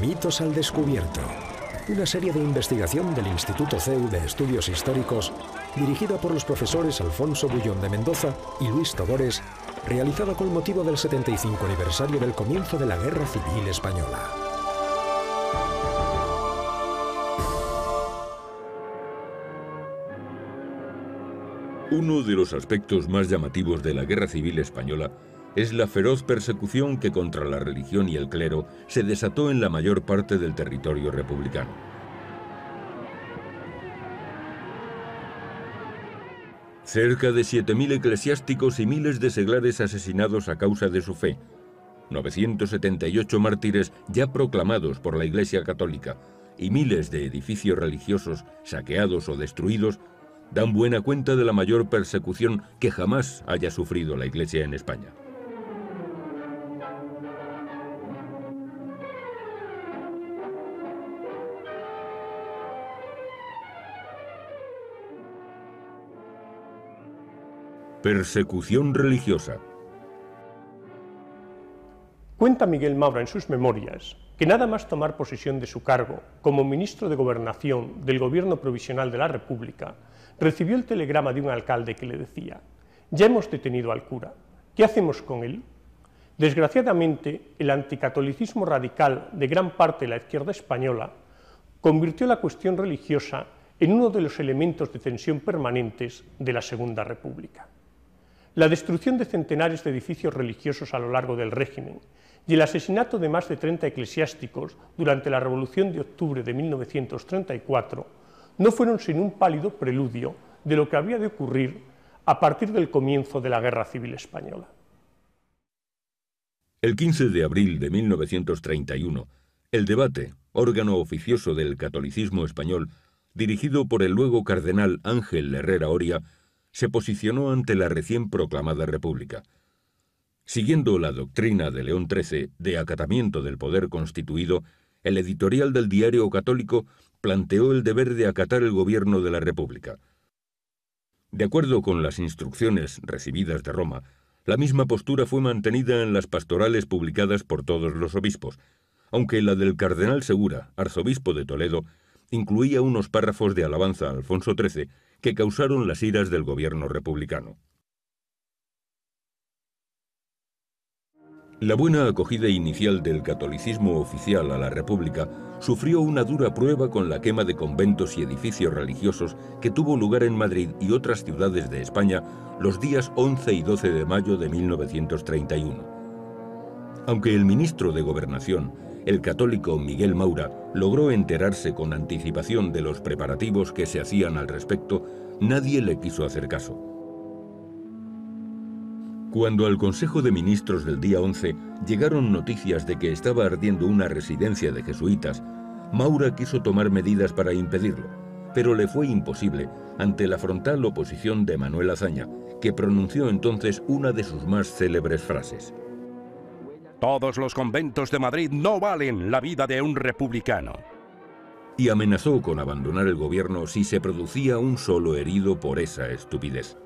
Mitos al descubierto. Una serie de investigación del Instituto CEU de Estudios Históricos, dirigida por los profesores Alfonso Bullón de Mendoza y Luis Tobores, realizada con motivo del 75 aniversario del comienzo de la Guerra Civil Española. Uno de los aspectos más llamativos de la Guerra Civil Española es la feroz persecución que contra la religión y el clero se desató en la mayor parte del territorio republicano. Cerca de 7.000 eclesiásticos y miles de seglares asesinados a causa de su fe, 978 mártires ya proclamados por la Iglesia Católica y miles de edificios religiosos saqueados o destruidos dan buena cuenta de la mayor persecución que jamás haya sufrido la Iglesia en España. Persecución religiosa. Cuenta Miguel Maura en sus memorias que nada más tomar posesión de su cargo como ministro de Gobernación del Gobierno Provisional de la República, recibió el telegrama de un alcalde que le decía, ya hemos detenido al cura, ¿qué hacemos con él? Desgraciadamente, el anticatolicismo radical de gran parte de la izquierda española convirtió la cuestión religiosa en uno de los elementos de tensión permanentes de la Segunda República la destrucción de centenares de edificios religiosos a lo largo del régimen y el asesinato de más de 30 eclesiásticos durante la Revolución de Octubre de 1934 no fueron sino un pálido preludio de lo que había de ocurrir a partir del comienzo de la Guerra Civil Española. El 15 de abril de 1931, el debate, órgano oficioso del catolicismo español, dirigido por el luego cardenal Ángel Herrera Oria, se posicionó ante la recién proclamada República. Siguiendo la doctrina de León XIII de acatamiento del poder constituido, el editorial del diario católico planteó el deber de acatar el gobierno de la República. De acuerdo con las instrucciones recibidas de Roma, la misma postura fue mantenida en las pastorales publicadas por todos los obispos, aunque la del cardenal Segura, arzobispo de Toledo, incluía unos párrafos de alabanza a Alfonso XIII que causaron las iras del gobierno republicano. La buena acogida inicial del catolicismo oficial a la República sufrió una dura prueba con la quema de conventos y edificios religiosos que tuvo lugar en Madrid y otras ciudades de España los días 11 y 12 de mayo de 1931. Aunque el ministro de Gobernación, el católico Miguel Maura logró enterarse con anticipación de los preparativos que se hacían al respecto, nadie le quiso hacer caso. Cuando al Consejo de Ministros del día 11 llegaron noticias de que estaba ardiendo una residencia de jesuitas, Maura quiso tomar medidas para impedirlo, pero le fue imposible ante la frontal oposición de Manuel Azaña, que pronunció entonces una de sus más célebres frases. Todos los conventos de Madrid no valen la vida de un republicano. Y amenazó con abandonar el gobierno si se producía un solo herido por esa estupidez.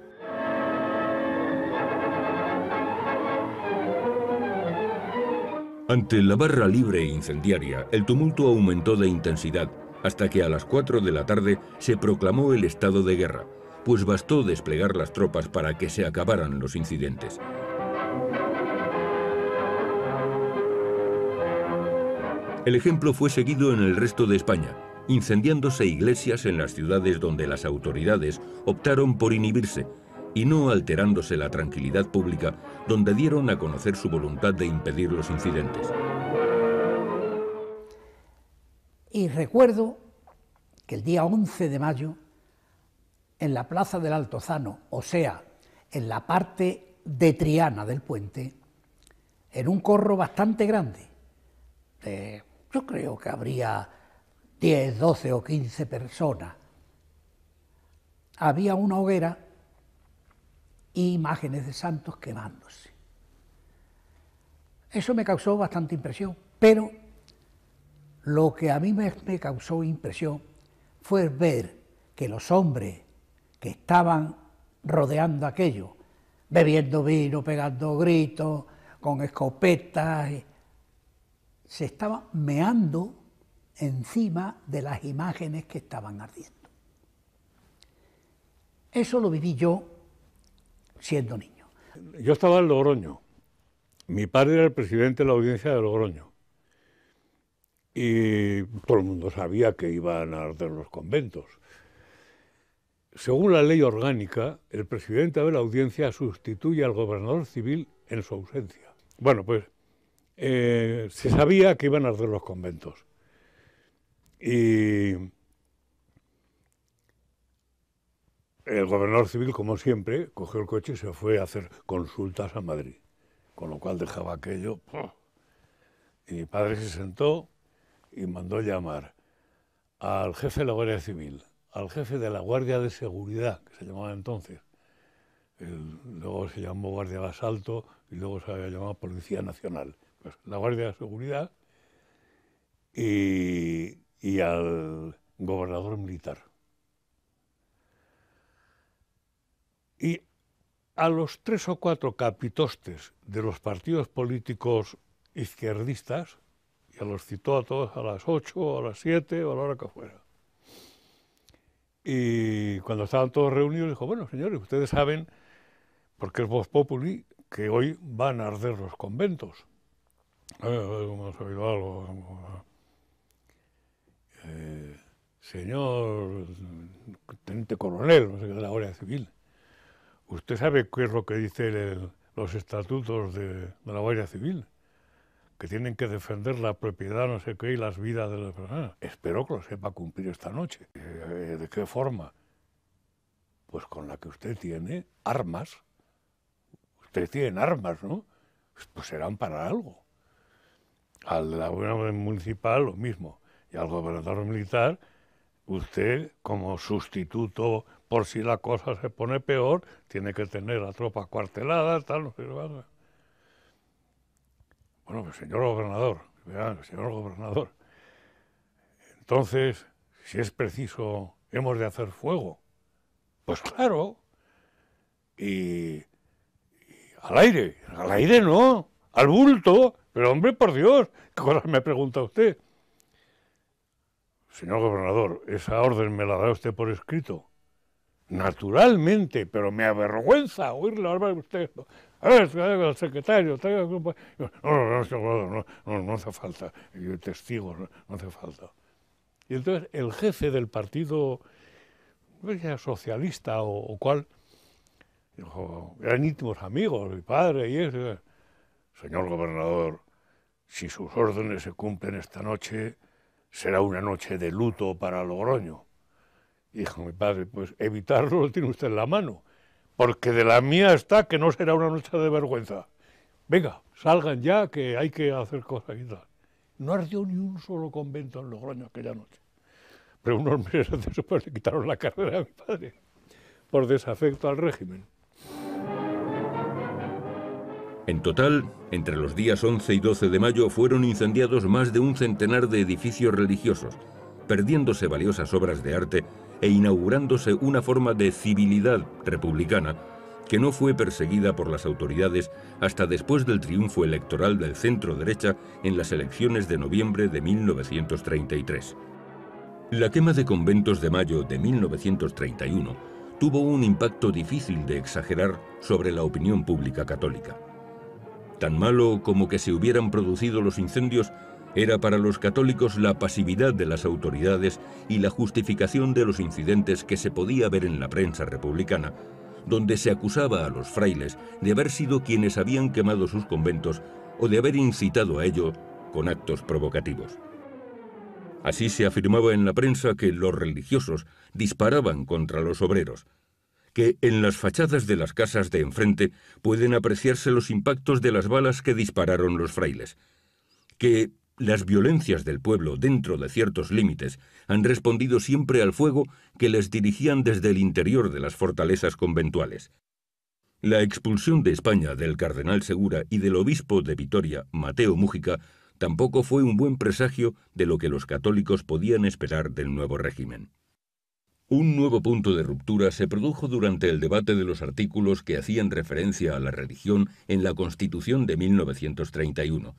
Ante la barra libre e incendiaria, el tumulto aumentó de intensidad hasta que a las 4 de la tarde se proclamó el estado de guerra, pues bastó desplegar las tropas para que se acabaran los incidentes. El ejemplo fue seguido en el resto de España, incendiándose iglesias en las ciudades donde las autoridades optaron por inhibirse y no alterándose la tranquilidad pública donde dieron a conocer su voluntad de impedir los incidentes. Y recuerdo que el día 11 de mayo, en la plaza del Altozano, o sea, en la parte de Triana del puente, en un corro bastante grande, de yo creo que habría 10, 12 o 15 personas. Había una hoguera e imágenes de santos quemándose. Eso me causó bastante impresión, pero lo que a mí me causó impresión fue ver que los hombres que estaban rodeando aquello, bebiendo vino, pegando gritos, con escopetas, se estaba meando encima de las imágenes que estaban ardiendo. Eso lo viví yo siendo niño. Yo estaba en Logroño. Mi padre era el presidente de la audiencia de Logroño. Y todo el mundo sabía que iban a arder los conventos. Según la ley orgánica, el presidente de la audiencia sustituye al gobernador civil en su ausencia. Bueno, pues eh, se sabía que iban a arder los conventos. Y el gobernador civil, como siempre, cogió el coche y se fue a hacer consultas a Madrid, con lo cual dejaba aquello. Y mi padre se sentó y mandó llamar al jefe de la Guardia Civil, al jefe de la Guardia de Seguridad, que se llamaba entonces. luego se llamó Guardia de Asalto y luego se había llamado Policía Nacional. Pues, la Guardia de Seguridad y, al gobernador militar. Y a los tres o cuatro capitostes de los partidos políticos izquierdistas, y a los citó a todos a las ocho, a las siete o a la hora que fuera. Y cuando estaban todos reunidos, dijo, bueno, señores, ustedes saben, porque es Vos Populi, que hoy van a arder los conventos algo. Eh, señor teniente coronel, de la Guardia Civil, ¿usted sabe qué es lo que dicen los estatutos de, la Guardia Civil? Que tienen que defender la propiedad, no sé qué, y las vidas de las personas. Espero que lo sepa cumplir esta noche. Eh, ¿De qué forma? Pues con la que usted tiene armas. Usted tiene armas, ¿no? Pues serán para algo. Al gobernador municipal lo mismo. Y al gobernador militar, usted como sustituto, por si la cosa se pone peor, tiene que tener la tropa cuartelada, tal, no sé Bueno, pues, señor gobernador, señor gobernador. Entonces, si es preciso, hemos de hacer fuego. Pues claro. y al aire, al aire no, al bulto, pero hombre, por Dios, ¿qué cosas me pregunta usted? Señor gobernador, esa orden me la da usted por escrito. Naturalmente, pero me avergüenza oírle hablar de usted. A ver, el secretario, traiga... No, no, no, no, no hace falta. Yo testigo, no, hace falta. Y entonces el jefe del partido, no pues sé socialista o, o cual, dijo, eran íntimos amigos, mi padre y eso. Señor gobernador, si sus órdenes se cumplen esta noche, será una noche de luto para Logroño. Dijo mi padre, pues evitarlo lo tiene usted en la mano, porque de la mía está que no será una noche de vergüenza. Venga, salgan ya, que hay que hacer cosas y tal. No ardió ni un solo convento en Logroño aquella noche. Pero unos meses después le quitaron la carrera a mi padre, por desafecto al régimen. En total, entre los días 11 y 12 de mayo fueron incendiados más de un centenar de edificios religiosos, perdiéndose valiosas obras de arte e inaugurándose una forma de civilidad republicana que no fue perseguida por las autoridades hasta después del triunfo electoral del centro derecha en las elecciones de noviembre de 1933. La quema de conventos de mayo de 1931 tuvo un impacto difícil de exagerar sobre la opinión pública católica. Tan malo como que se hubieran producido los incendios era para los católicos la pasividad de las autoridades y la justificación de los incidentes que se podía ver en la prensa republicana, donde se acusaba a los frailes de haber sido quienes habían quemado sus conventos o de haber incitado a ello con actos provocativos. Así se afirmaba en la prensa que los religiosos disparaban contra los obreros, que en las fachadas de las casas de enfrente pueden apreciarse los impactos de las balas que dispararon los frailes, que las violencias del pueblo dentro de ciertos límites han respondido siempre al fuego que les dirigían desde el interior de las fortalezas conventuales. La expulsión de España del cardenal Segura y del obispo de Vitoria, Mateo Mújica, tampoco fue un buen presagio de lo que los católicos podían esperar del nuevo régimen. Un nuevo punto de ruptura se produjo durante el debate de los artículos que hacían referencia a la religión en la Constitución de 1931.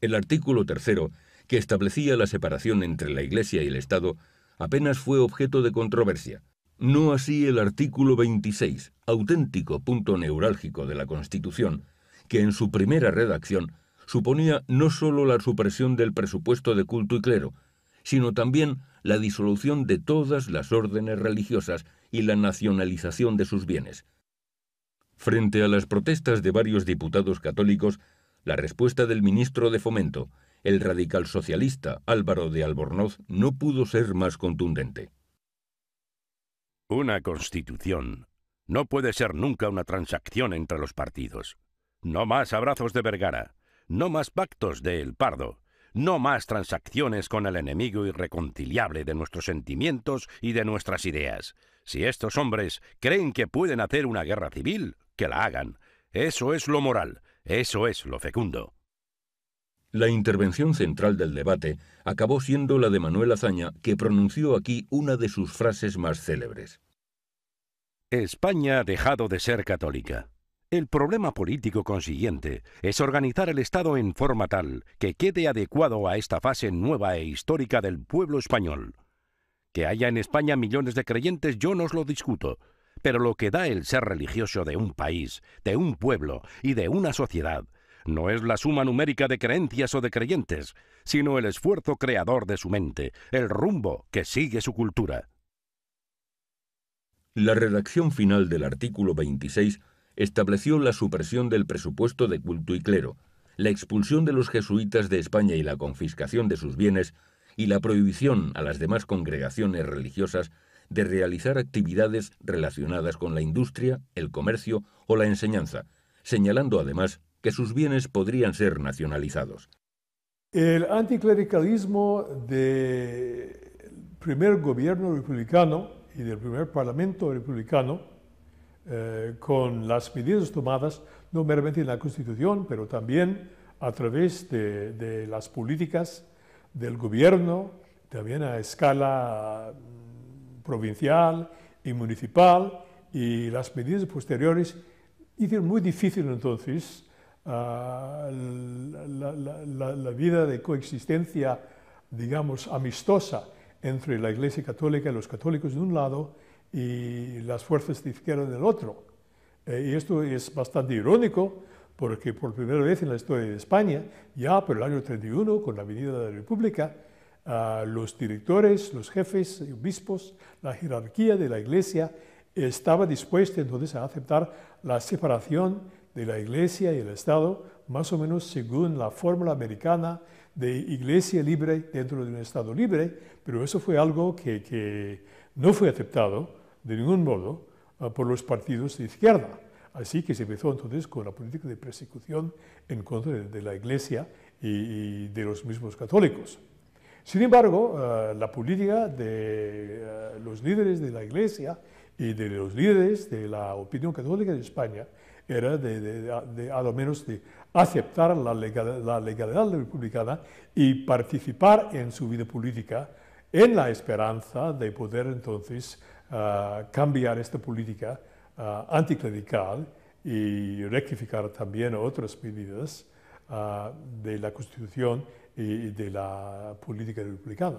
El artículo tercero, que establecía la separación entre la Iglesia y el Estado, apenas fue objeto de controversia. No así el artículo 26, auténtico punto neurálgico de la Constitución, que en su primera redacción suponía no solo la supresión del presupuesto de culto y clero, sino también la disolución de todas las órdenes religiosas y la nacionalización de sus bienes. Frente a las protestas de varios diputados católicos, la respuesta del ministro de Fomento, el radical socialista Álvaro de Albornoz, no pudo ser más contundente. Una constitución no puede ser nunca una transacción entre los partidos. No más abrazos de Vergara, no más pactos de El Pardo, no más transacciones con el enemigo irreconciliable de nuestros sentimientos y de nuestras ideas. Si estos hombres creen que pueden hacer una guerra civil, que la hagan. Eso es lo moral, eso es lo fecundo. La intervención central del debate acabó siendo la de Manuel Azaña, que pronunció aquí una de sus frases más célebres. España ha dejado de ser católica. El problema político consiguiente es organizar el Estado en forma tal que quede adecuado a esta fase nueva e histórica del pueblo español. Que haya en España millones de creyentes yo no os lo discuto, pero lo que da el ser religioso de un país, de un pueblo y de una sociedad no es la suma numérica de creencias o de creyentes, sino el esfuerzo creador de su mente, el rumbo que sigue su cultura. La redacción final del artículo 26 estableció la supresión del presupuesto de culto y clero, la expulsión de los jesuitas de España y la confiscación de sus bienes, y la prohibición a las demás congregaciones religiosas de realizar actividades relacionadas con la industria, el comercio o la enseñanza, señalando además que sus bienes podrían ser nacionalizados. El anticlericalismo del primer gobierno republicano y del primer parlamento republicano eh, con las medidas tomadas, no meramente en la Constitución, pero también a través de, las políticas del gobierno, también a escala mm, provincial y municipal, y las medidas posteriores hicieron muy difícil entonces ah, la, vida de coexistencia, digamos, amistosa entre la Iglesia Católica y los católicos de un lado y las fuerzas de izquierda del otro. Eh, y esto es bastante irónico porque por primera vez en la historia de España, ya por el año 31, con la venida de la República, ah, los directores, los jefes, obispos, la jerarquía de la Iglesia estaba dispuesta entonces a aceptar la separación de la Iglesia y el Estado, más o menos según la fórmula americana de Iglesia libre dentro de un Estado libre, pero eso fue algo que no fue aceptado de ningún modo ah, por los partidos de izquierda. Así que se empezó entonces con la política de persecución en contra de la Iglesia y de los mismos católicos. Sin embargo, ah, la política de ah, los líderes de la Iglesia y de los líderes de la opinión católica de España era de, a lo menos de aceptar la, la legalidad republicana y participar en su vida política en la esperanza de poder entonces ah, cambiar esta política uh, anticlerical y rectificar también otras medidas ah, de la Constitución y de la política republicana.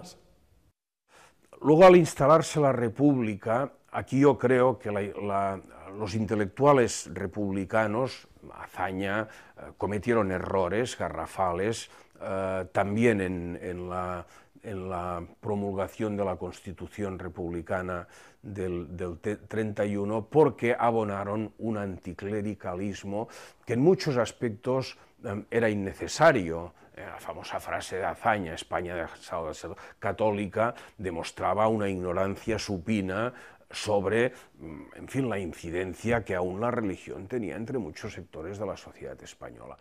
Luego, al instalarse la República, aquí yo creo que los intelectuales republicanos, Azaña, eh, cometieron errores garrafales, eh, también en, en la en la promulgación de la Constitución republicana del, 31 porque abonaron un anticlericalismo que en muchos aspectos eh, era innecesario. Eh, la famosa frase de Azaña, España de ser católica, demostraba una ignorancia supina sobre, mm, en fin, la incidencia que aún la religión tenía entre muchos sectores de la sociedad española.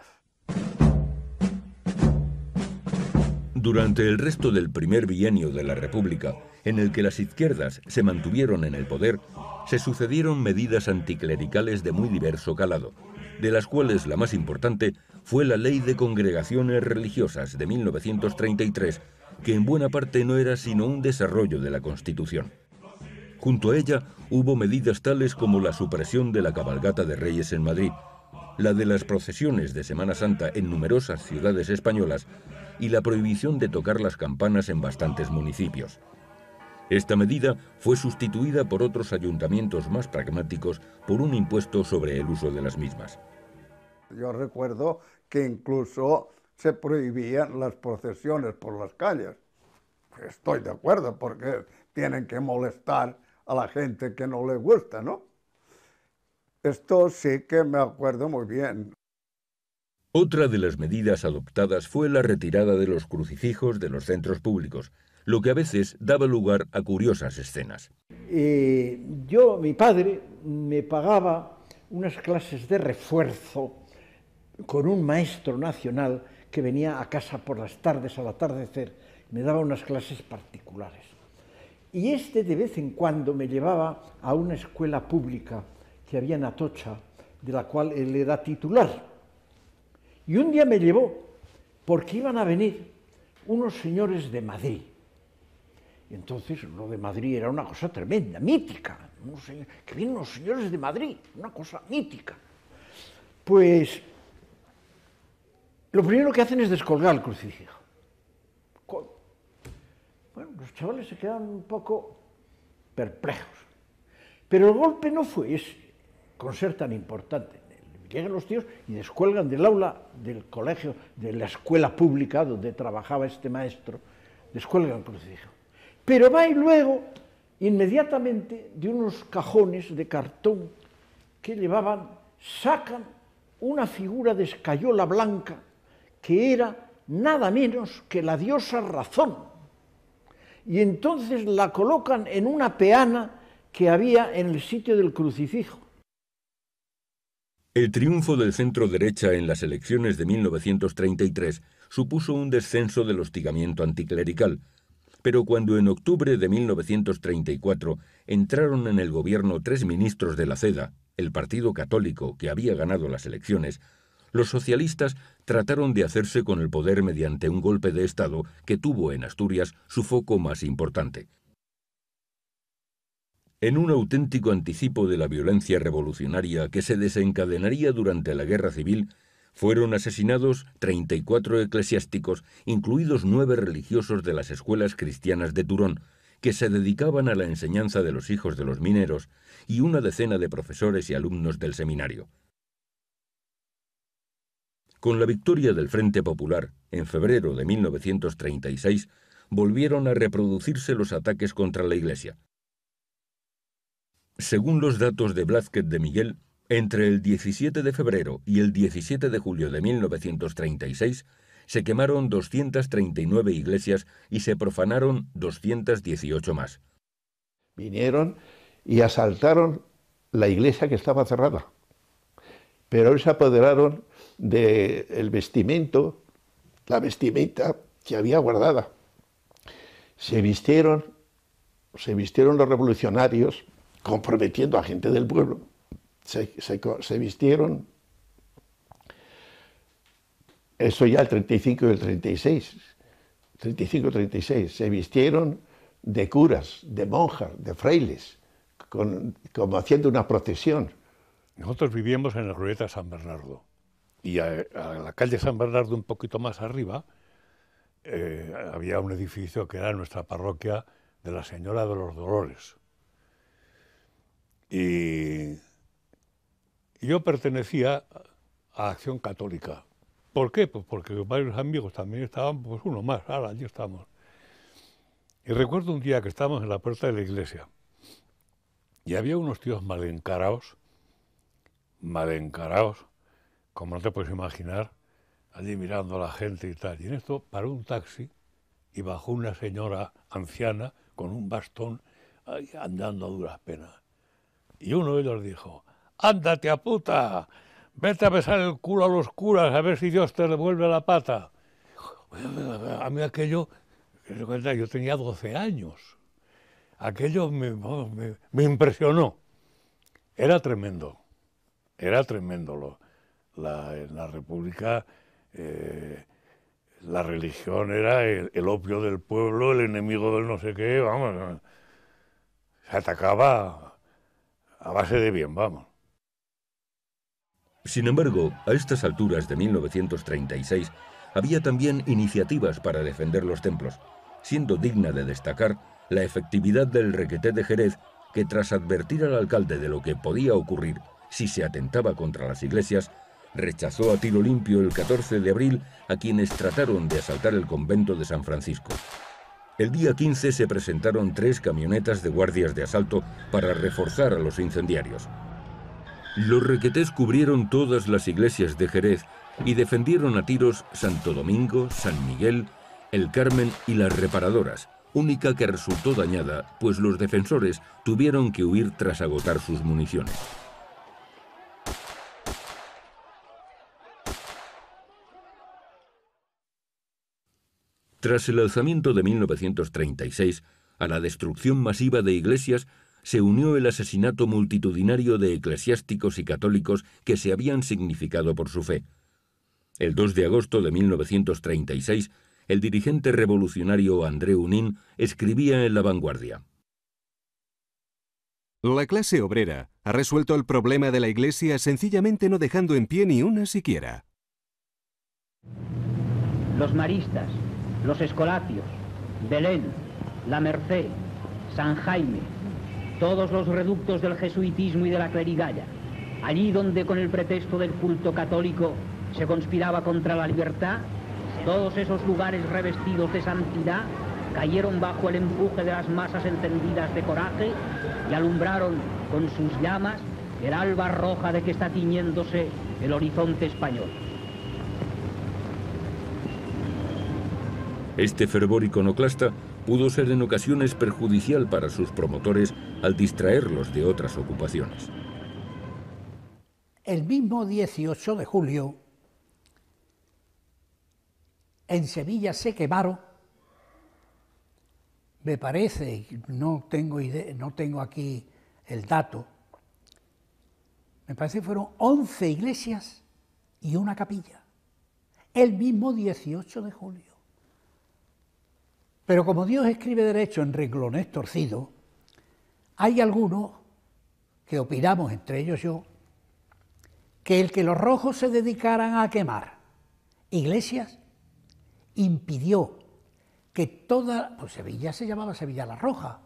Durante el resto del primer bienio de la República, en el que las izquierdas se mantuvieron en el poder, se sucedieron medidas anticlericales de muy diverso calado, de las cuales la más importante fue la Ley de Congregaciones Religiosas de 1933, que en buena parte no era sino un desarrollo de la Constitución. Junto a ella hubo medidas tales como la supresión de la cabalgata de reyes en Madrid, la de las procesiones de Semana Santa en numerosas ciudades españolas y la prohibición de tocar las campanas en bastantes municipios. Esta medida fue sustituida por otros ayuntamientos más pragmáticos por un impuesto sobre el uso de las mismas. Yo recuerdo que incluso se prohibían las procesiones por las calles. Estoy de acuerdo porque tienen que molestar a la gente que no le gusta, ¿no? Esto sí que me acuerdo muy bien. Otra de las medidas adoptadas fue la retirada de los crucifijos de los centros públicos, lo que a veces daba lugar a curiosas escenas. Eh, yo, mi padre, me pagaba unas clases de refuerzo con un maestro nacional que venía a casa por las tardes al atardecer, me daba unas clases particulares. Y este de vez en cuando me llevaba a una escuela pública que había en Atocha, de la cual él era titular. Y un día me llevó, porque iban a venir unos señores de Madrid. Y entonces lo de Madrid era una cosa tremenda, mítica. que vienen unos señores de Madrid, una cosa mítica. Pues lo primero que hacen es descolgar el crucifijo. Bueno, los chavales se quedan un poco perplejos. Pero el golpe no fue ese, con ser tan importante. Llegan los tíos y descuelgan del aula del colegio, de la escuela pública donde trabajaba este maestro, descuelgan el crucifijo. Pero va y luego, inmediatamente, de unos cajones de cartón que llevaban, sacan una figura de escayola blanca que era nada menos que la diosa razón. Y entonces la colocan en una peana que había en el sitio del crucifijo. El triunfo del centro derecha en las elecciones de 1933 supuso un descenso del hostigamiento anticlerical, pero cuando en octubre de 1934 entraron en el gobierno tres ministros de la CEDA, el Partido Católico que había ganado las elecciones, los socialistas trataron de hacerse con el poder mediante un golpe de Estado que tuvo en Asturias su foco más importante en un auténtico anticipo de la violencia revolucionaria que se desencadenaría durante la Guerra Civil, fueron asesinados 34 eclesiásticos, incluidos nueve religiosos de las escuelas cristianas de Turón, que se dedicaban a la enseñanza de los hijos de los mineros, y una decena de profesores y alumnos del seminario. Con la victoria del Frente Popular, en febrero de 1936, volvieron a reproducirse los ataques contra la Iglesia. Según los datos de Blázquez de Miguel, entre el 17 de febrero y el 17 de julio de 1936 se quemaron 239 iglesias y se profanaron 218 más. Vinieron y asaltaron la iglesia que estaba cerrada, pero se apoderaron del vestimento, la vestimenta que había guardada. Se vistieron, se vistieron los revolucionarios comprometiendo a gente del pueblo. Se, vistieron, eso ya el 35 y el 36, 35-36, se vistieron de curas, de monjas, de frailes, como haciendo una procesión. Nosotros vivíamos en la ruleta San Bernardo y a, la calle San Bernardo un poquito más arriba eh, había un edificio que era nuestra parroquia de la Señora de los Dolores. Y yo pertenecía a Acción Católica. ¿Por qué? Pues porque varios amigos también estaban, pues uno más, ahora allí estamos. Y recuerdo un día que estábamos en la puerta de la iglesia y había unos tíos mal encarados, mal como no te puedes imaginar, allí mirando a la gente y tal. Y en esto paró un taxi y bajó una señora anciana con un bastón andando a duras penas. Y uno de ellos dijo, ándate a puta, vete a besar el culo a los curas a ver si Dios te devuelve la pata. A mí aquello, yo tenía 12 años, aquello me, me, impresionó. Era tremendo, era tremendo. la, en la República eh, la religión era el, opio del pueblo, el enemigo del no sé qué, vamos, se atacaba a base de bien, vamos. Sin embargo, a estas alturas de 1936 había también iniciativas para defender los templos, siendo digna de destacar la efectividad del requeté de Jerez que tras advertir al alcalde de lo que podía ocurrir si se atentaba contra las iglesias, rechazó a tiro limpio el 14 de abril a quienes trataron de asaltar el convento de San Francisco. El día 15 se presentaron tres camionetas de guardias de asalto para reforzar a los incendiarios. Los requetés cubrieron todas las iglesias de Jerez y defendieron a tiros Santo Domingo, San Miguel, El Carmen y las reparadoras, única que resultó dañada, pues los defensores tuvieron que huir tras agotar sus municiones. Tras el alzamiento de 1936, a la destrucción masiva de iglesias se unió el asesinato multitudinario de eclesiásticos y católicos que se habían significado por su fe. El 2 de agosto de 1936, el dirigente revolucionario André Unín escribía en La Vanguardia. La clase obrera ha resuelto el problema de la Iglesia sencillamente no dejando en pie ni una siquiera. Los maristas, los Escolapios, Belén, La Merced, San Jaime, todos los reductos del jesuitismo y de la clerigalla, allí donde con el pretexto del culto católico se conspiraba contra la libertad, todos esos lugares revestidos de santidad cayeron bajo el empuje de las masas encendidas de coraje y alumbraron con sus llamas el alba roja de que está tiñéndose el horizonte español. Este fervor iconoclasta pudo ser en ocasiones perjudicial para sus promotores al distraerlos de otras ocupaciones. El mismo 18 de julio, en Sevilla se quemaron, me parece, no tengo, no tengo aquí el dato, me parece que fueron 11 iglesias y una capilla, el mismo 18 de julio. Pero como Dios escribe derecho en renglones torcidos, hay algunos que opinamos, entre ellos yo, que el que los rojos se dedicaran a quemar iglesias impidió que toda, pues Sevilla se llamaba Sevilla la Roja,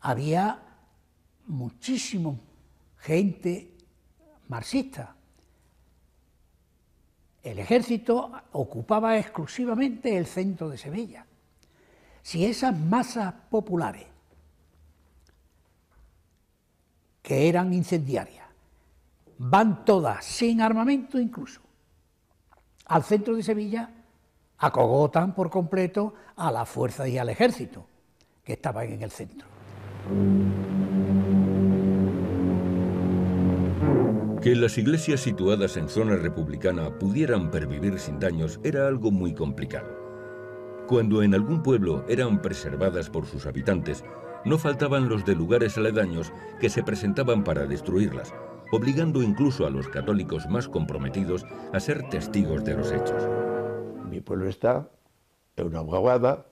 había muchísimo gente marxista. El ejército ocupaba exclusivamente el centro de Sevilla si esas masas populares que eran incendiarias van todas sin armamento incluso al centro de Sevilla, acogotan por completo a las fuerzas y al ejército que estaban en el centro. Que las iglesias situadas en zona republicana pudieran pervivir sin daños era algo muy complicado. Cuando en algún pueblo eran preservadas por sus habitantes, no faltaban los de lugares aledaños que se presentaban para destruirlas, obligando incluso a los católicos más comprometidos a ser testigos de los hechos. Mi pueblo está en una aguada,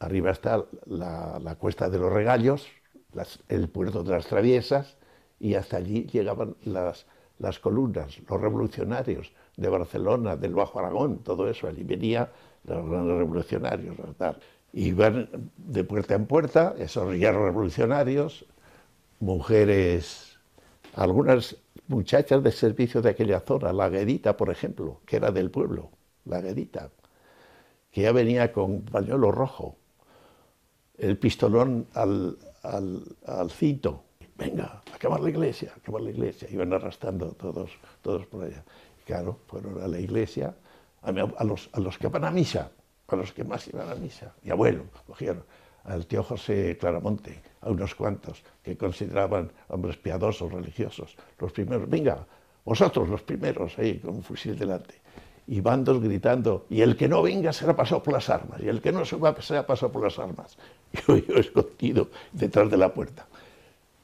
arriba está la, cuesta de los regallos, el puerto de las traviesas, y hasta allí llegaban las, las columnas, los revolucionarios de Barcelona, del Bajo Aragón, todo eso. Allí venía los revolucionarios. ¿verdad? Iban de puerta en puerta, esos guerreros revolucionarios, mujeres, algunas muchachas de servicio de aquella zona, la Guedita, por ejemplo, que era del pueblo, la Guedita, que ya venía con pañuelo rojo, el pistolón al, al, cinto. Venga, a quemar la iglesia, a quemar la iglesia. Iban arrastrando todos, todos por allá. claro, fueron a la iglesia a, los, que van a misa, a los que más iban a misa, mi abuelo, cogieron al tío José Claramonte, a unos cuantos que consideraban hombres piadosos, religiosos, los primeros, venga, vosotros los primeros, ahí con un fusil delante, y bandos gritando, y el que no venga será pasado por las armas, y el que no suba será pasado por las armas. Yo, yo escondido detrás de la puerta.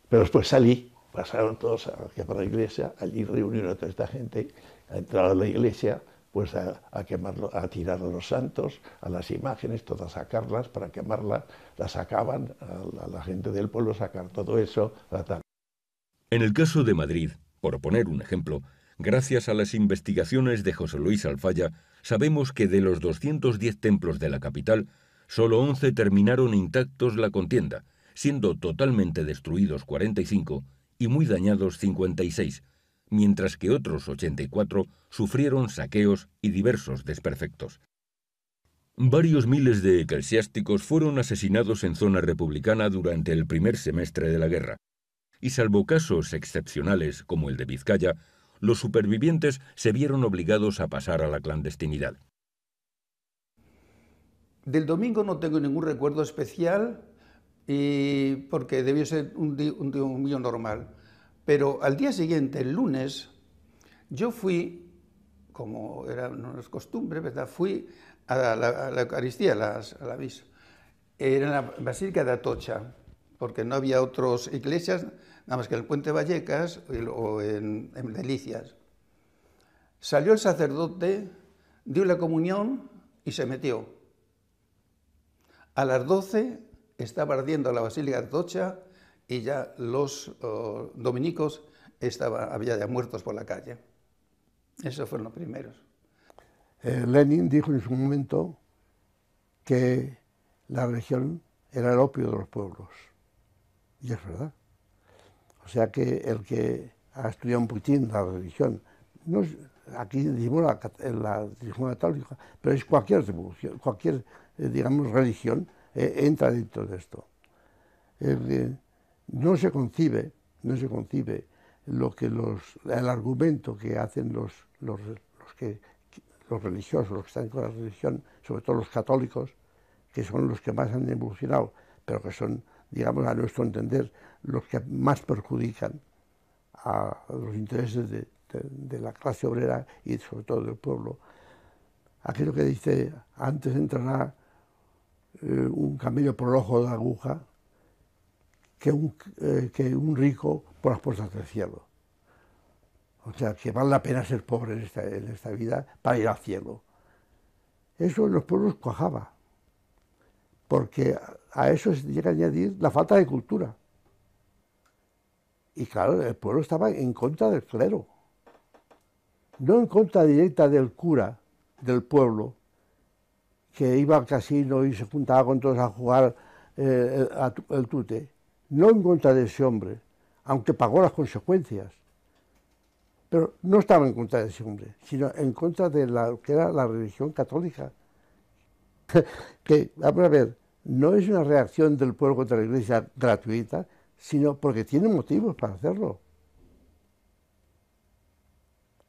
Pero después salí, pasaron todos hacia para la iglesia, allí reunieron a toda esta gente, ha entrado a la iglesia, pues a, a tirar a los santos, a las imágenes, todas sacarlas para quemarlas, las sacaban a, la gente del pueblo, sacar todo eso. Tal. En el caso de Madrid, por poner un ejemplo, gracias a las investigaciones de José Luis Alfaya, sabemos que de los 210 templos de la capital, solo 11 terminaron intactos la contienda, siendo totalmente destruidos 45 y muy dañados 56, mientras que otros 84 sufrieron saqueos y diversos desperfectos. Varios miles de eclesiásticos fueron asesinados en zona republicana durante el primer semestre de la guerra, y salvo casos excepcionales como el de Vizcaya, los supervivientes se vieron obligados a pasar a la clandestinidad. Del domingo no tengo ningún recuerdo especial porque debió ser un día, un día normal. Pero al día siguiente, el lunes, yo fui, como era una costumbre, ¿verdad? Fui a la, Eucaristía, a, la misa. Era la Basílica de Atocha, porque no había otras iglesias, nada más que en el Puente Vallecas o en, en Delicias. Salió el sacerdote, dio la comunión y se metió. A las 12 estaba ardiendo la Basílica de Atocha y ya los oh, dominicos estaba, había ya muertos por la calle. Esos fueron los primeros. Eh, Lenin dijo en su momento que la religión era el opio de los pueblos. Y es verdad. O sea que el que ha estudiado un poquitín la religión, no aquí decimos la, eh, la, religión católica, pero es cualquier cualquier, eh, digamos, religión entra dentro de esto no se concibe, no se concibe lo que los, el argumento que hacen los, los, que, los religiosos, los que están con la religión, sobre todo los católicos, que son los que más han evolucionado, pero que son, digamos, a nuestro entender, los que más perjudican a los intereses de, la clase obrera y sobre todo del pueblo. Aquello que dice, antes entrará eh, un camello por el ojo de aguja que un, eh, un rico por las puertas del cielo. O sea, que vale la pena ser pobre en esta, vida para ir al cielo. Eso en los pueblos cuajaba, porque a eso se llega a añadir la falta de cultura. Y claro, el pueblo estaba en contra del clero, no en contra directa del cura del pueblo, que iba al casino y se juntaba con todos a jugar eh, el tute, no en contra de ese hombre, aunque pagó las consecuencias. Pero no estaba en contra de ese hombre, sino en contra de la que era la religión católica. que, a ver, no es una reacción del pueblo contra la iglesia gratuita, sino porque tiene motivos para hacerlo.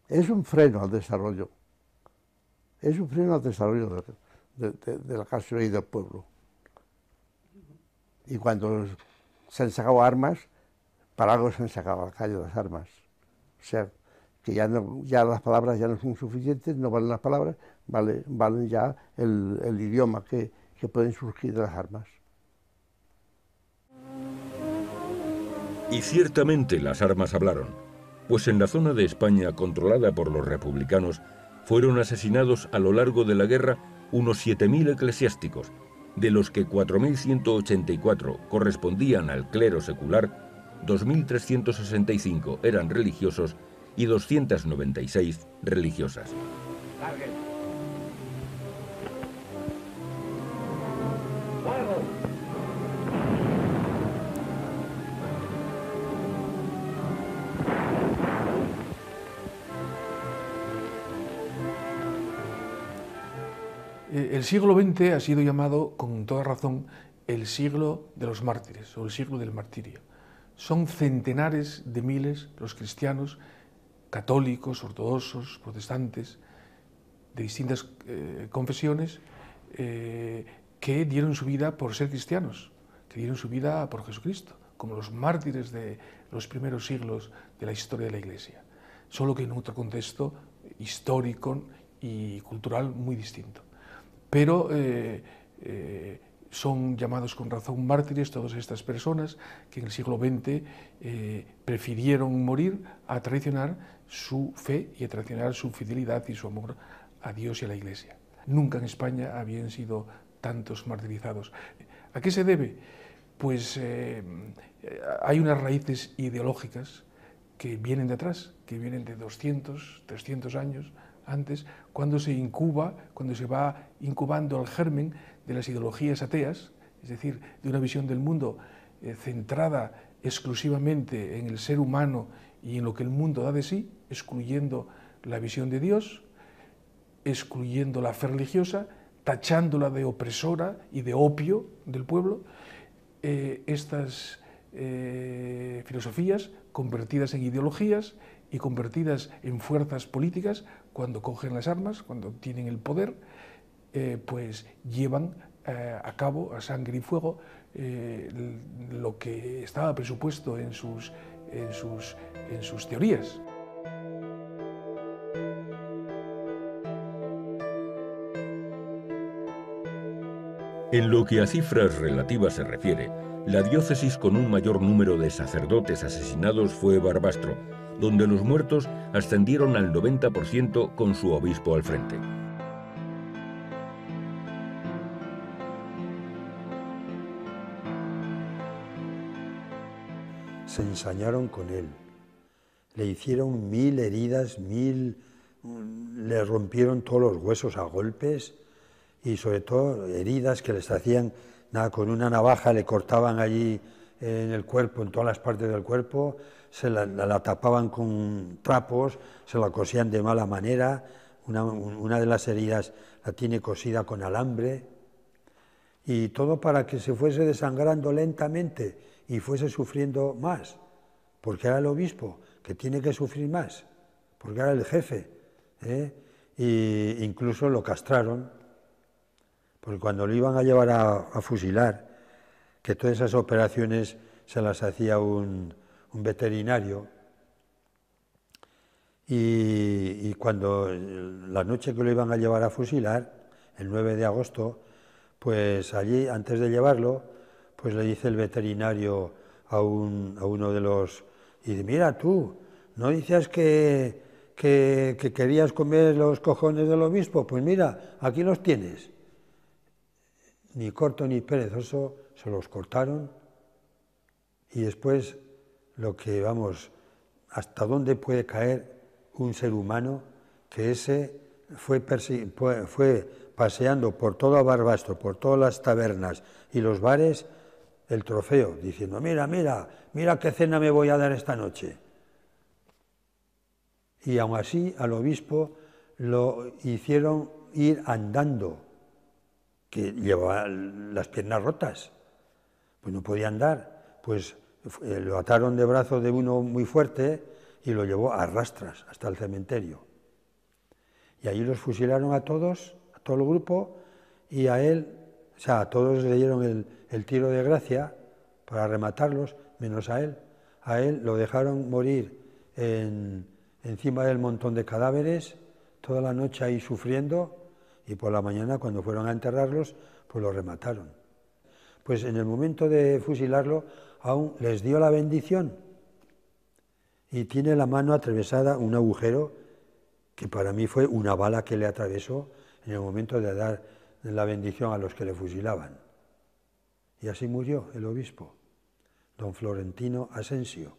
Es un freno al desarrollo. Es un freno al desarrollo de, la de, y del pueblo. Y cuando se han sacado armas, para algo se han sacado al calle las armas. O sea, que ya, no, ya las palabras ya no son suficientes, no valen las palabras, valen ya el, idioma que, que pueden surgir de las armas. Y ciertamente las armas hablaron, pues en la zona de España controlada por los republicanos fueron asesinados a lo largo de la guerra unos 7.000 eclesiásticos, de los que 4.184 correspondían al clero secular, 2.365 eran religiosos y 296 religiosas. El siglo XX ha sido llamado con toda razón el siglo de los mártires o el siglo del martirio. Son centenares de miles los cristianos católicos, ortodoxos, protestantes, de distintas eh, confesiones, eh, que dieron su vida por ser cristianos, que dieron su vida por Jesucristo, como los mártires de los primeros siglos de la historia de la Iglesia, solo que en otro contexto histórico y cultural muy distinto pero eh, eh, son llamados con razón mártires todas estas personas que en el siglo XX eh, prefirieron morir a traicionar su fe y a traicionar su fidelidad y su amor a Dios y a la Iglesia. Nunca en España habían sido tantos martirizados. ¿A qué se debe? Pues hay unas raíces ideológicas que vienen de atrás, que vienen de 200, 300 años antes, cuando se incuba, cuando se va incubando el germen de las ideologías ateas, es decir, de una visión del mundo eh, centrada exclusivamente en el ser humano y en lo que el mundo da de sí, excluyendo la visión de Dios, excluyendo la fe religiosa, tachándola de opresora y de opio del pueblo, eh, estas eh, filosofías convertidas en ideologías, y convertidas en fuerzas políticas, cuando cogen las armas, cuando tienen el poder, eh, pues llevan eh, a cabo a sangre y fuego eh, lo que estaba presupuesto en sus, sus, en sus teorías. En lo que a cifras relativas se refiere, la diócesis con un mayor número de sacerdotes asesinados fue Barbastro, donde los muertos ascendieron al 90% con su obispo al frente. Se ensañaron con él, le hicieron mil heridas, mil... Mm, le rompieron todos los huesos a golpes y sobre todo heridas que les hacían, nada, con una navaja le cortaban allí en el cuerpo, en todas las partes del cuerpo, se la, tapaban con trapos, se la cosían de mala manera, una, de las heridas la tiene cosida con alambre, y todo para que se fuese desangrando lentamente y fuese sufriendo más, porque era el obispo, que tiene que sufrir más, porque era el jefe, e incluso lo castraron, porque cuando lo iban a llevar a fusilar, que todas esas operaciones se las hacía un, un veterinario, y, cuando la noche que lo iban a llevar a fusilar, el 9 de agosto, pues allí, antes de llevarlo, pues le dice el veterinario a, uno de los, y mira tú, ¿no dices que, que, querías comer los cojones del obispo? Pues mira, aquí los tienes. Ni corto ni perezoso, se los cortaron y después lo que, vamos, hasta dónde puede caer un ser humano que ese fue, fue paseando por todo Barbastro, por todas las tabernas y los bares, el trofeo, diciendo, mira, mira, mira qué cena me voy a dar esta noche. Y aún así al obispo lo hicieron ir andando, que llevaba las piernas rotas, pues no podía andar, pues eh, lo ataron de brazos de uno muy fuerte y lo llevó a rastras hasta el cementerio. Y allí los fusilaron a todos, a todo el grupo, y a él, o sea, a todos le dieron el, tiro de gracia para rematarlos, menos a él. A él lo dejaron morir encima del montón de cadáveres, toda la noche ahí sufriendo, y por la mañana cuando fueron a enterrarlos, pues lo remataron. Pues en el momento de fusilarlo, aún les dio la bendición y tiene la mano atravesada un agujero que para mí fue una bala que le atravesó en el momento de dar la bendición a los que le fusilaban. Y así murió el obispo, don Florentino Asensio.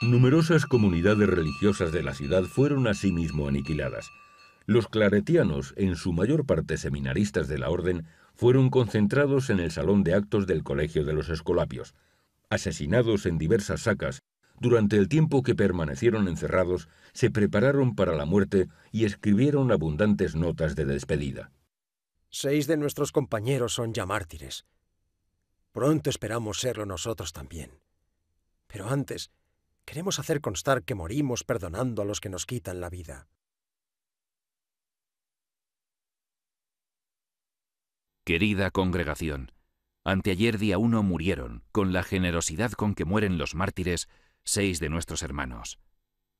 Numerosas comunidades religiosas de la ciudad fueron asimismo aniquiladas. Los claretianos, en su mayor parte seminaristas de la orden, fueron concentrados en el salón de actos del Colegio de los Escolapios, asesinados en diversas sacas durante el tiempo que permanecieron encerrados, se prepararon para la muerte y escribieron abundantes notas de despedida. Seis de nuestros compañeros son ya mártires. Pronto esperamos serlo nosotros también. Pero antes, queremos hacer constar que morimos perdonando a los que nos quitan la vida. Querida congregación, anteayer día uno murieron, con la generosidad con que mueren los mártires, seis de nuestros hermanos.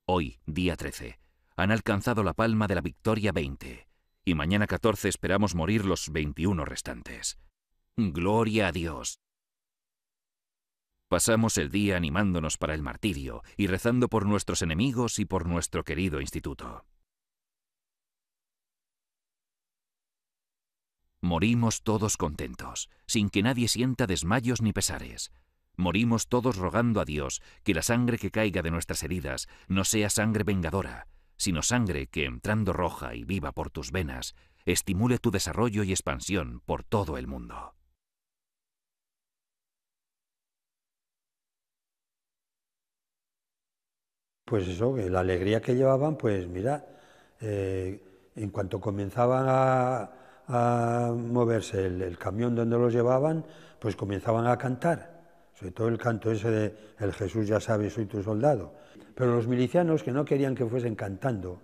Hoy, día 13, han alcanzado la palma de la victoria 20, y mañana 14 esperamos morir los 21 restantes. Gloria a Dios. Pasamos el día animándonos para el martirio y rezando por nuestros enemigos y por nuestro querido instituto. Morimos todos contentos, sin que nadie sienta desmayos ni pesares. Morimos todos rogando a Dios que la sangre que caiga de nuestras heridas no sea sangre vengadora, sino sangre que, entrando roja y viva por tus venas, estimule tu desarrollo y expansión por todo el mundo. Pues eso, la alegría que llevaban, pues mira, eh, en cuanto comenzaban a, a moverse el, camión donde los llevaban, pues comenzaban a cantar, sobre todo el canto ese de El Jesús ya sabe, soy tu soldado. Pero los milicianos que no querían que fuesen cantando,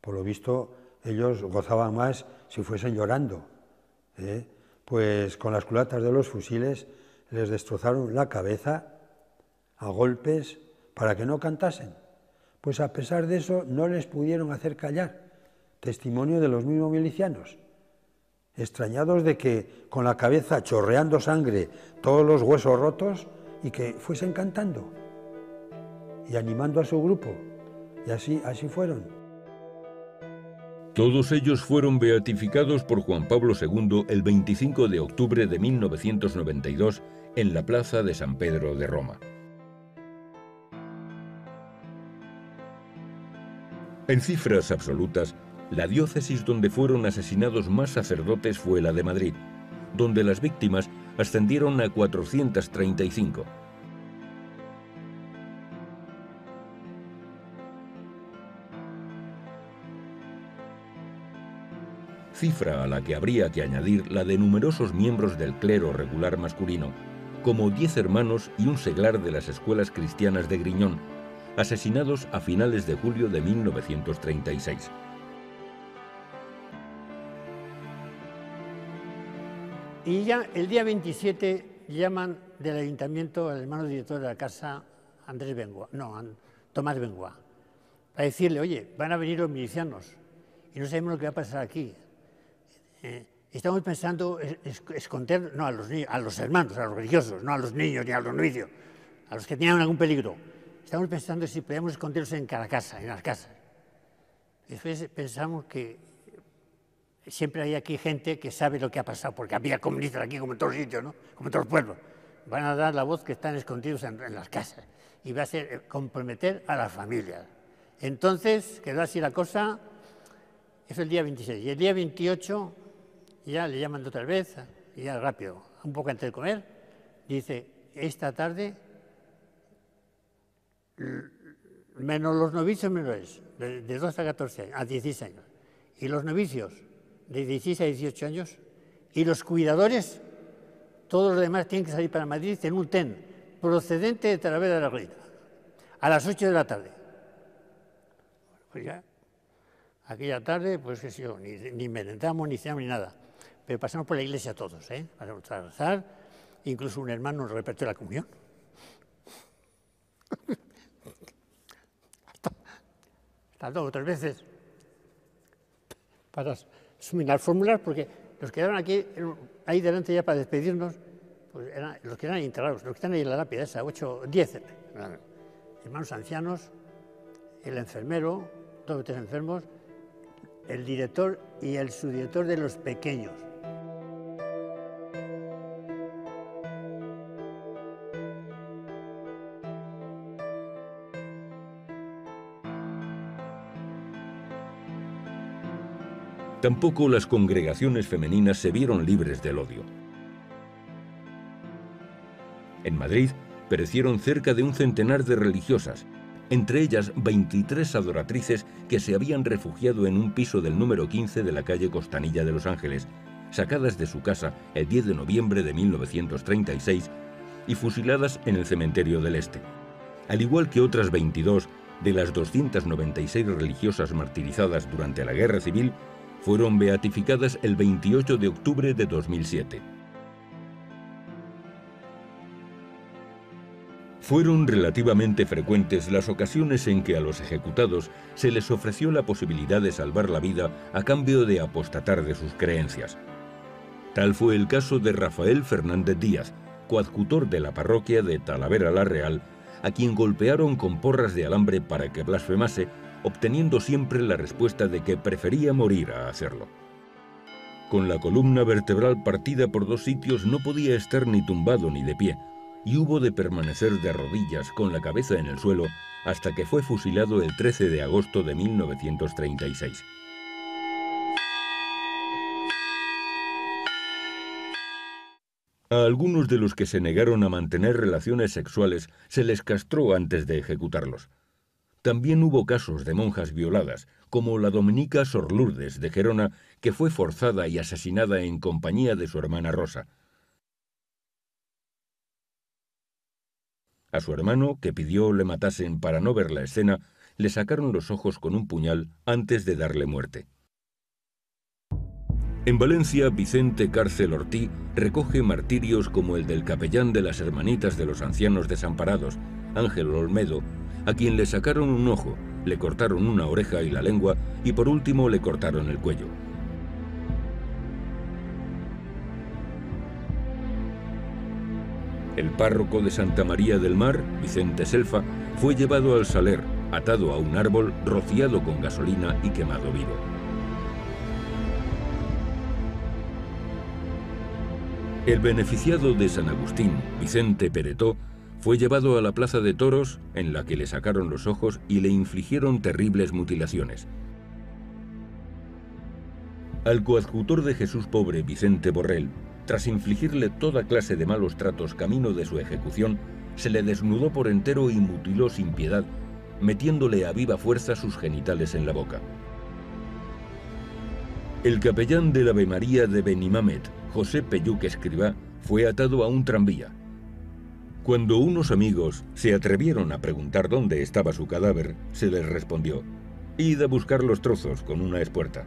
por lo visto ellos gozaban más si fuesen llorando, ¿eh? pues con las culatas de los fusiles les destrozaron la cabeza a golpes para que no cantasen. Pues a pesar de eso no les pudieron hacer callar, testimonio de los mismos milicianos extrañados de que, con la cabeza chorreando sangre, todos los huesos rotos, y que fuesen cantando y animando a su grupo. Y así, así fueron. Todos ellos fueron beatificados por Juan Pablo II el 25 de octubre de 1992 en la plaza de San Pedro de Roma. En cifras absolutas, la diócesis donde fueron asesinados más sacerdotes fue la de Madrid, donde las víctimas ascendieron a 435. cifra a la que habría que añadir la de numerosos miembros del clero regular masculino, como diez hermanos y un seglar de las escuelas cristianas de Griñón, asesinados a finales de julio de 1936. Y ya el día 27 llaman del ayuntamiento al hermano director de la casa, Andrés Bengua, no, Tomás Bengua, para decirle, oye, van a venir los milicianos y no sabemos lo que va a pasar aquí. Eh, estamos pensando esconder, no a los, a los hermanos, a los religiosos, no a los niños ni a los novicios, a los que tenían algún peligro. Estamos pensando si podemos esconderlos en cada casa, en las casas. Después pensamos que siempre hay aquí gente que sabe lo que ha pasado, porque había comunistas aquí como en todos sitios, ¿no? como en todos los pueblos. Van a dar la voz que están escondidos en, las casas y va a ser eh, comprometer a la familia. Entonces quedó así la cosa, es el día 26. Y el día 28 ya le llaman otra vez, y ya rápido, un poco antes de comer, dice, esta tarde, menos los novicios menores, de, de 2 a 14 años, a 16 años, y los novicios de 16 a 18 años, y los cuidadores, todos los demás tienen que salir para Madrid en un TEN procedente de Talavera de la Reina, a las 8 de la tarde. Pues ya, aquella tarde, pues que sé ni, ni merendamos, ni cenamos, ni nada. Pero pasamos por la iglesia todos, ¿eh? Pasamos a rezar, incluso un hermano nos repartió la comunión. hasta, dos o tres veces. Para suminar fórmulas porque los que quedaron aquí, ahí delante ya para despedirnos, pues eran, los que eran enterrados, los que están ahí en la lápida esa, 8, 10 eh, hermanos ancianos, el enfermero, dos o enfermos, el director y el subdirector de los pequeños. Tampoco las congregaciones femeninas se vieron libres del odio. En Madrid perecieron cerca de un centenar de religiosas, entre ellas 23 adoratrices que se habían refugiado en un piso del número 15 de la calle Costanilla de Los Ángeles, sacadas de su casa el 10 de noviembre de 1936 y fusiladas en el cementerio del Este. Al igual que otras 22 de las 296 religiosas martirizadas durante la Guerra Civil, fueron beatificadas el 28 de octubre de 2007. Fueron relativamente frecuentes las ocasiones en que a los ejecutados se les ofreció la posibilidad de salvar la vida a cambio de apostatar de sus creencias. Tal fue el caso de Rafael Fernández Díaz, coadjutor de la parroquia de Talavera la Real, a quien golpearon con porras de alambre para que blasfemase obteniendo siempre la respuesta de que prefería morir a hacerlo. Con la columna vertebral partida por dos sitios no podía estar ni tumbado ni de pie, y hubo de permanecer de rodillas con la cabeza en el suelo hasta que fue fusilado el 13 de agosto de 1936. A algunos de los que se negaron a mantener relaciones sexuales se les castró antes de ejecutarlos. También hubo casos de monjas violadas, como la dominica Sor Lourdes de Gerona, que fue forzada y asesinada en compañía de su hermana Rosa. A su hermano, que pidió le matasen para no ver la escena, le sacaron los ojos con un puñal antes de darle muerte. En Valencia, Vicente Cárcel Ortí recoge martirios como el del capellán de las Hermanitas de los Ancianos Desamparados, Ángel Olmedo, a quien le sacaron un ojo, le cortaron una oreja y la lengua y por último le cortaron el cuello. El párroco de Santa María del Mar, Vicente Selfa, fue llevado al Saler, atado a un árbol, rociado con gasolina y quemado vivo. El beneficiado de San Agustín, Vicente Peretó, fue llevado a la plaza de toros, en la que le sacaron los ojos y le infligieron terribles mutilaciones. Al coadjutor de Jesús Pobre, Vicente Borrell, tras infligirle toda clase de malos tratos camino de su ejecución, se le desnudó por entero y mutiló sin piedad, metiéndole a viva fuerza sus genitales en la boca. El capellán de la Ave María de Benimamet, José Peyuque Escribá, fue atado a un tranvía, cuando unos amigos se atrevieron a preguntar dónde estaba su cadáver, se les respondió, id a buscar los trozos con una espuerta.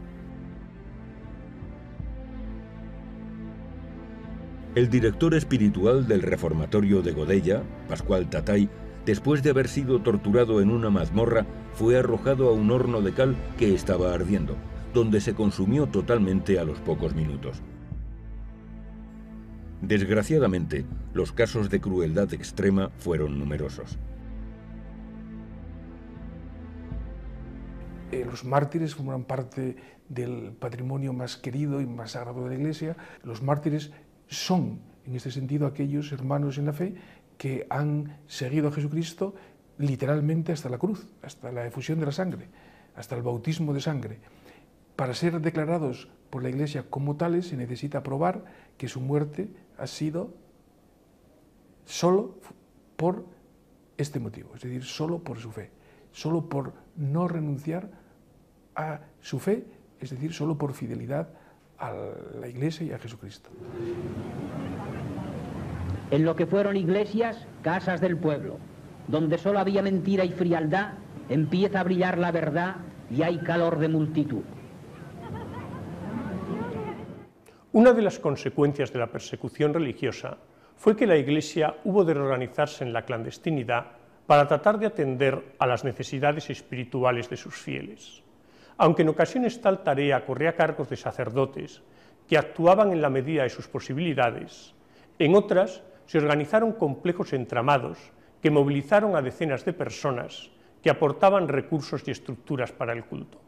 El director espiritual del reformatorio de Godella, Pascual Tatay, después de haber sido torturado en una mazmorra, fue arrojado a un horno de cal que estaba ardiendo, donde se consumió totalmente a los pocos minutos. Desgraciadamente, los casos de crueldad extrema fueron numerosos. Eh, los mártires forman parte del patrimonio más querido y más sagrado de la Iglesia. Los mártires son, en este sentido, aquellos hermanos en la fe que han seguido a Jesucristo literalmente hasta la cruz, hasta la efusión de la sangre, hasta el bautismo de sangre. Para ser declarados por la Iglesia como tales se necesita probar que su muerte ha sido solo por este motivo, es decir, solo por su fe, solo por no renunciar a su fe, es decir, solo por fidelidad a la Iglesia y a Jesucristo. En lo que fueron iglesias, casas del pueblo, donde solo había mentira y frialdad, empieza a brillar la verdad y hay calor de multitud. Una de las consecuencias de la persecución religiosa fue que la Iglesia hubo de reorganizarse en la clandestinidad para tratar de atender a las necesidades espirituales de sus fieles. Aunque en ocasiones tal tarea corría cargos de sacerdotes que actuaban en la medida de sus posibilidades, en otras se organizaron complejos entramados que movilizaron a decenas de personas que aportaban recursos y estructuras para el culto.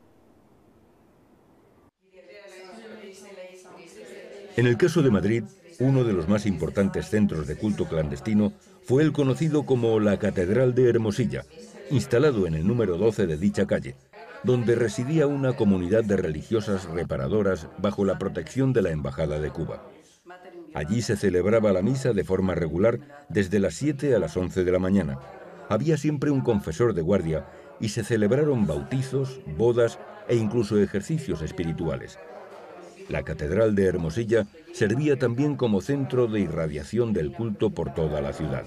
En el caso de Madrid, uno de los más importantes centros de culto clandestino fue el conocido como la Catedral de Hermosilla, instalado en el número 12 de dicha calle, donde residía una comunidad de religiosas reparadoras bajo la protección de la Embajada de Cuba. Allí se celebraba la misa de forma regular desde las 7 a las 11 de la mañana. Había siempre un confesor de guardia y se celebraron bautizos, bodas e incluso ejercicios espirituales. La Catedral de Hermosilla servía también como centro de irradiación del culto por toda la ciudad.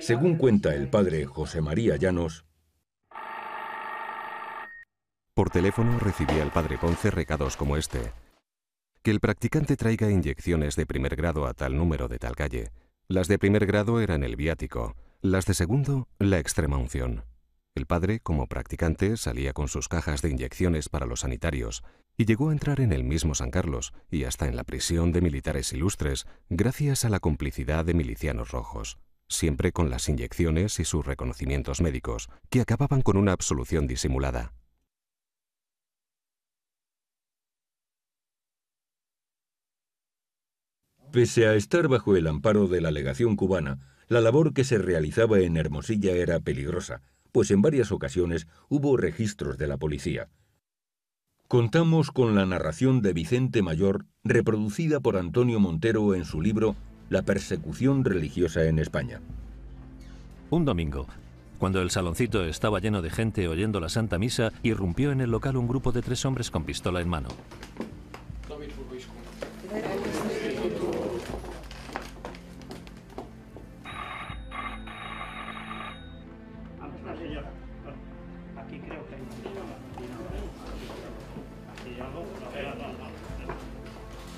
Según cuenta el padre José María Llanos, por teléfono recibía el padre Ponce recados como este. Que el practicante traiga inyecciones de primer grado a tal número de tal calle. Las de primer grado eran el viático, las de segundo la extrema unción. El padre, como practicante, salía con sus cajas de inyecciones para los sanitarios y llegó a entrar en el mismo San Carlos y hasta en la prisión de militares ilustres gracias a la complicidad de milicianos rojos, siempre con las inyecciones y sus reconocimientos médicos, que acababan con una absolución disimulada. Pese a estar bajo el amparo de la legación cubana, la labor que se realizaba en Hermosilla era peligrosa, pues en varias ocasiones hubo registros de la policía. Contamos con la narración de Vicente Mayor, reproducida por Antonio Montero en su libro La persecución religiosa en España. Un domingo, cuando el saloncito estaba lleno de gente oyendo la Santa Misa, irrumpió en el local un grupo de tres hombres con pistola en mano.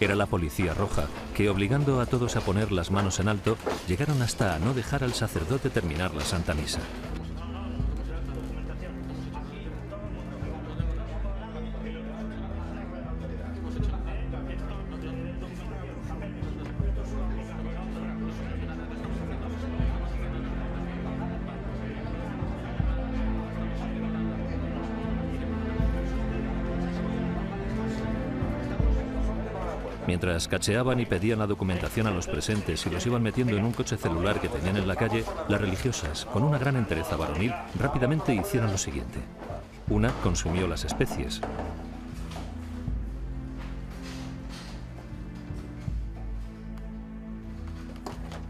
Era la policía roja, que obligando a todos a poner las manos en alto, llegaron hasta a no dejar al sacerdote terminar la Santa Misa. Mientras cacheaban y pedían la documentación a los presentes y los iban metiendo en un coche celular que tenían en la calle, las religiosas, con una gran entereza varonil, rápidamente hicieron lo siguiente. Una consumió las especies,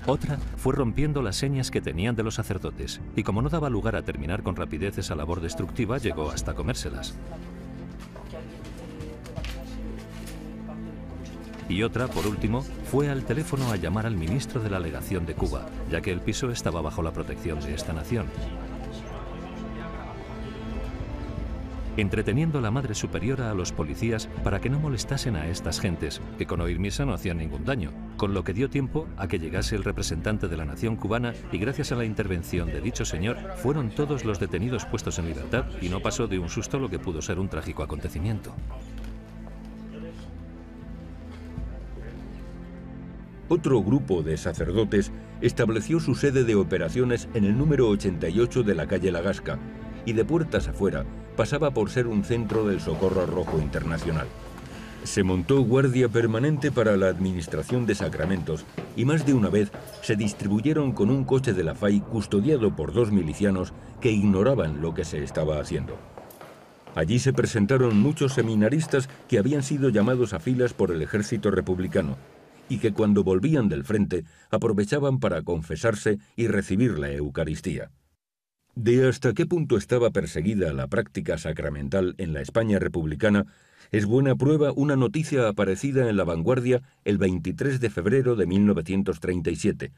Otra fue rompiendo las señas que tenían de los sacerdotes, y como no daba lugar a terminar con rapidez esa labor destructiva, llegó hasta comérselas. y otra, por último, fue al teléfono a llamar al ministro de la legación de Cuba, ya que el piso estaba bajo la protección de esta nación. Entreteniendo a la Madre Superiora a los policías para que no molestasen a estas gentes, que con oír misa no hacían ningún daño, con lo que dio tiempo a que llegase el representante de la nación cubana y gracias a la intervención de dicho señor fueron todos los detenidos puestos en libertad y no pasó de un susto lo que pudo ser un trágico acontecimiento. Otro grupo de sacerdotes estableció su sede de operaciones en el número 88 de la calle Lagasca y de puertas afuera pasaba por ser un centro del Socorro Rojo Internacional. Se montó guardia permanente para la administración de sacramentos y más de una vez se distribuyeron con un coche de la FAI custodiado por dos milicianos que ignoraban lo que se estaba haciendo. Allí se presentaron muchos seminaristas que habían sido llamados a filas por el ejército republicano y que cuando volvían del frente aprovechaban para confesarse y recibir la Eucaristía. De hasta qué punto estaba perseguida la práctica sacramental en la España republicana es buena prueba una noticia aparecida en La Vanguardia el 23 de febrero de 1937,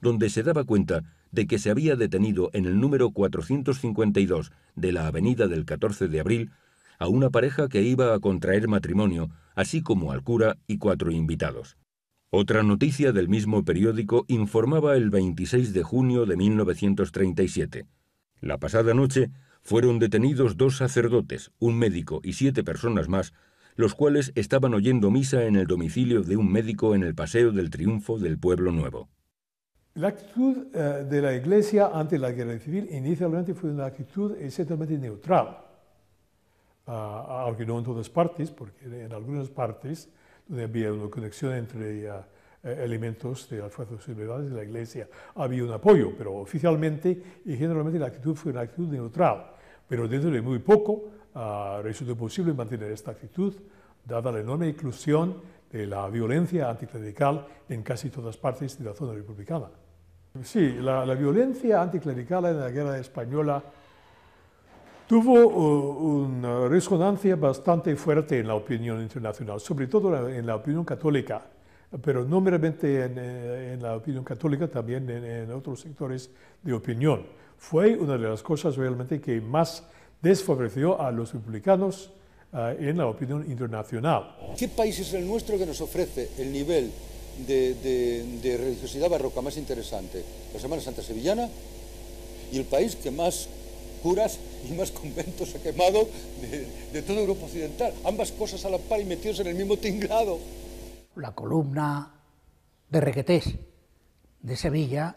donde se daba cuenta de que se había detenido en el número 452 de la avenida del 14 de abril a una pareja que iba a contraer matrimonio, así como al cura y cuatro invitados. Otra noticia del mismo periódico informaba el 26 de junio de 1937. La pasada noche fueron detenidos dos sacerdotes, un médico y siete personas más, los cuales estaban oyendo misa en el domicilio de un médico en el Paseo del Triunfo del Pueblo Nuevo. La actitud eh, de la Iglesia ante la guerra civil inicialmente fue una actitud esencialmente neutral, ah, aunque no en todas partes, porque en algunas partes había una conexión entre eh, elementos de fuerzas liberales y la Iglesia. Había un apoyo, pero oficialmente y generalmente la actitud fue una actitud neutral, pero dentro de muy poco ah, resultó posible mantener esta actitud, dada la enorme inclusión de la violencia anticlerical en casi todas partes de la zona republicana. Sí, la, la violencia anticlerical en la guerra española tuvo uh, una resonancia bastante fuerte en la opinión internacional, sobre todo en la opinión católica, pero no meramente en, eh, la opinión católica, también en, otros sectores de opinión. Fue una de las cosas realmente que más desfavoreció a los republicanos uh, en la opinión internacional. ¿Qué país es el nuestro que nos ofrece el nivel de, de religiosidad barroca más interesante? La Semana Santa Sevillana y el país que más curas y más conventos ha quemado de, de toda Europa Occidental. Ambas cosas a la par y metidos en el mismo tinglado. La columna de Requetés de Sevilla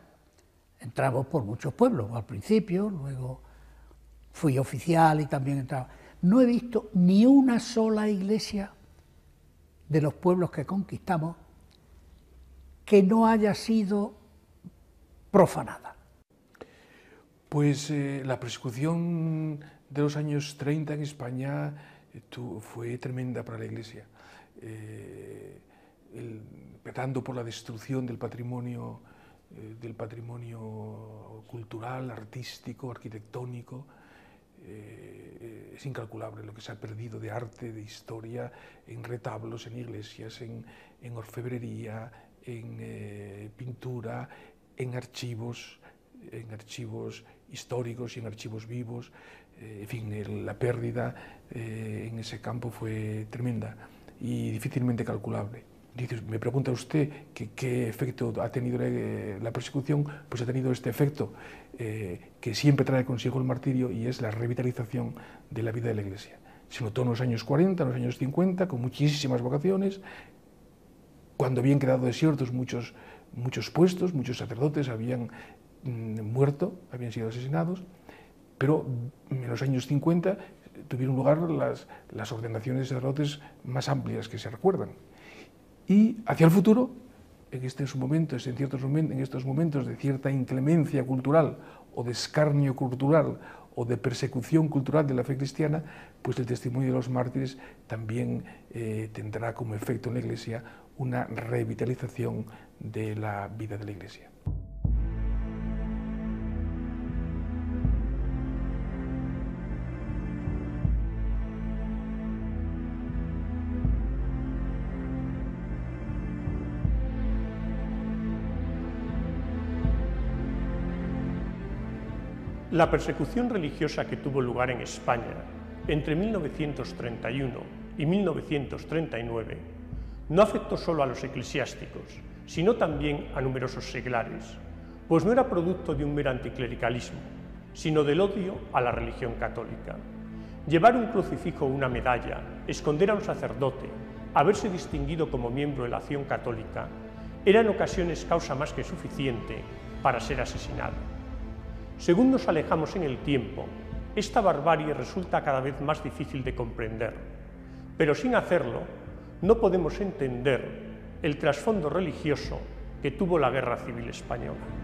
entramos por muchos pueblos, al principio, luego fui oficial y también entraba. No he visto ni una sola iglesia de los pueblos que conquistamos que no haya sido profanada. Pues eh, la persecución de los años 30 en España eh, fue tremenda para la Iglesia, eh, petando por la destrucción del patrimonio, eh, del patrimonio cultural, artístico, arquitectónico. es incalculable lo que se ha perdido de arte, de historia, en retablos, en iglesias, en, en orfebrería, en pintura, en archivos, en archivos históricos y en archivos vivos. Eh, en fin, la pérdida eh, en ese campo fue tremenda y difícilmente calculable. me pregunta usted qué efecto ha tenido eh, la, persecución, pues ha tenido este efecto que siempre trae consigo el martirio y es la revitalización de la vida de la Iglesia. Se notó en los años 40, en los años 50, con muchísimas vocaciones, cuando habían quedado desiertos muchos, muchos puestos, muchos sacerdotes habían Mm, muerto, habían sido asesinados, pero en los años 50 tuvieron lugar las, ordenaciones de sacerdotes más amplias que se recuerdan. Y hacia el futuro, en, este, momento, en, ciertos momentos, en estos momentos de cierta inclemencia cultural o de escarnio cultural o de persecución cultural de la fe cristiana, pues el testimonio de los mártires también eh, tendrá como efecto en la Iglesia una revitalización de la vida de la Iglesia. La persecución religiosa que tuvo lugar en España entre 1931 y 1939 no afectó solo a los eclesiásticos, sino también a numerosos seglares, pues no era producto de un mero anticlericalismo, sino del odio a la religión católica. Llevar un crucifijo o una medalla, esconder a un sacerdote, haberse distinguido como miembro de la acción católica, era ocasiones causa más que suficiente para ser asesinado. Según nos alejamos en el tiempo, esta barbarie resulta cada vez más difícil de comprender, pero sin hacerlo no podemos entender el trasfondo religioso que tuvo la Guerra Civil Española.